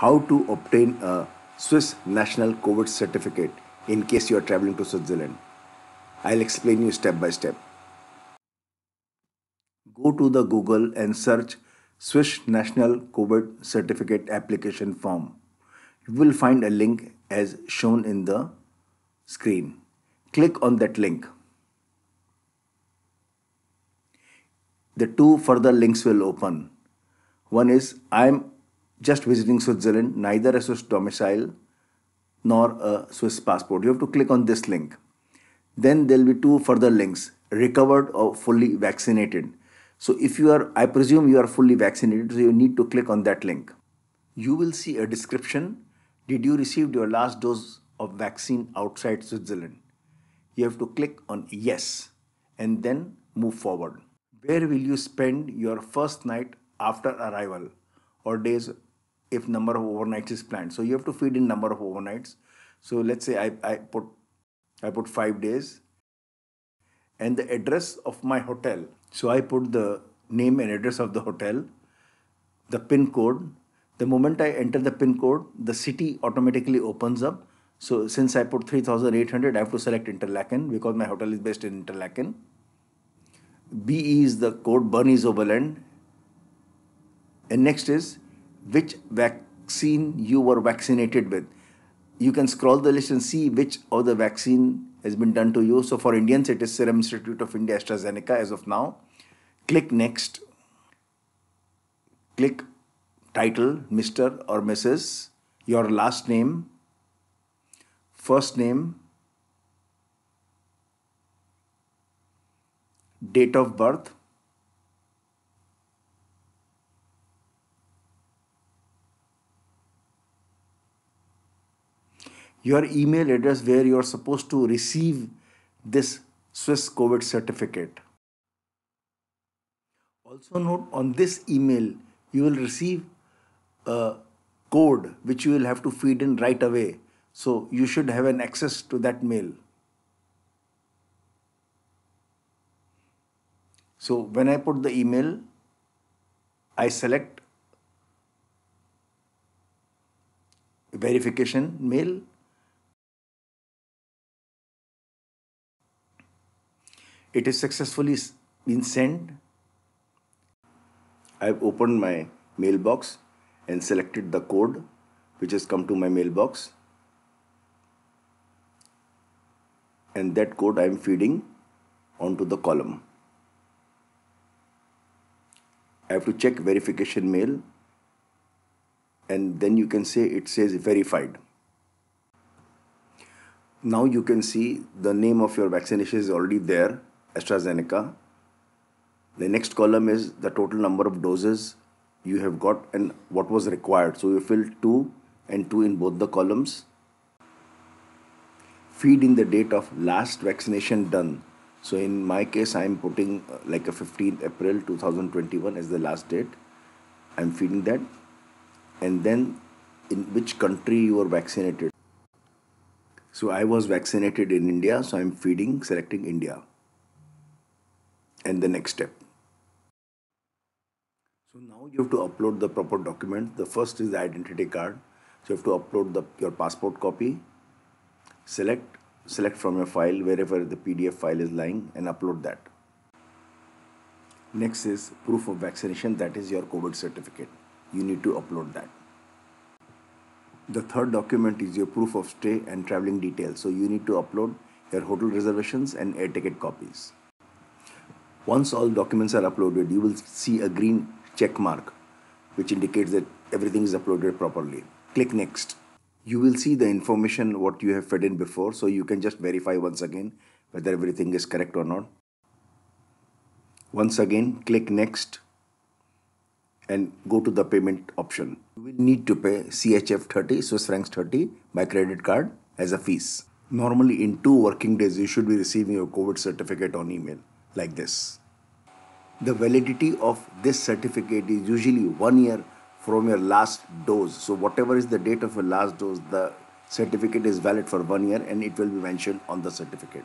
how to obtain a Swiss national COVID certificate in case you are traveling to Switzerland. I'll explain you step by step. Go to the Google and search Swiss national COVID certificate application form. You will find a link as shown in the screen. Click on that link. The two further links will open. One is I'm just visiting Switzerland, neither a Swiss domicile nor a Swiss passport. You have to click on this link. Then there'll be two further links recovered or fully vaccinated. So if you are, I presume you are fully vaccinated, so you need to click on that link. You will see a description. Did you receive your last dose of vaccine outside Switzerland? You have to click on yes and then move forward. Where will you spend your first night after arrival or days if number of overnights is planned. So you have to feed in number of overnights. So let's say I, I put I put five days and the address of my hotel. So I put the name and address of the hotel, the pin code. The moment I enter the pin code, the city automatically opens up. So since I put 3800, I have to select Interlaken because my hotel is based in Interlaken. BE is the code, Bernie's Oberland, Overland. And next is which vaccine you were vaccinated with. You can scroll the list and see which of the vaccine has been done to you. So for Indians, it is Serum Institute of India AstraZeneca as of now. Click next. Click title, Mr. or Mrs., your last name, first name, date of birth, your email address where you are supposed to receive this Swiss COVID certificate. Also note on this email you will receive a code which you will have to feed in right away. So you should have an access to that mail. So when I put the email, I select verification mail it is successfully been sent. I've opened my mailbox and selected the code which has come to my mailbox and that code I am feeding onto the column. I have to check verification mail and then you can say it says verified. Now you can see the name of your vaccination is already there AstraZeneca. The next column is the total number of doses you have got and what was required. So you fill 2 and 2 in both the columns. Feed in the date of last vaccination done. So in my case, I am putting uh, like a 15th April 2021 as the last date. I am feeding that. And then in which country you were vaccinated. So I was vaccinated in India, so I'm feeding, selecting India and the next step. So now you have to upload the proper document. The first is the identity card. So you have to upload the, your passport copy, select, select from your file wherever the PDF file is lying and upload that. Next is proof of vaccination that is your COVID certificate. You need to upload that. The third document is your proof of stay and traveling details. So you need to upload your hotel reservations and air ticket copies. Once all documents are uploaded, you will see a green check mark which indicates that everything is uploaded properly. Click next. You will see the information what you have fed in before so you can just verify once again whether everything is correct or not. Once again click next and go to the payment option. You will need to pay CHF 30, Swiss francs 30 by credit card as a fees. Normally in two working days you should be receiving your COVID certificate on email like this. The validity of this certificate is usually one year from your last dose. So, whatever is the date of your last dose, the certificate is valid for one year and it will be mentioned on the certificate.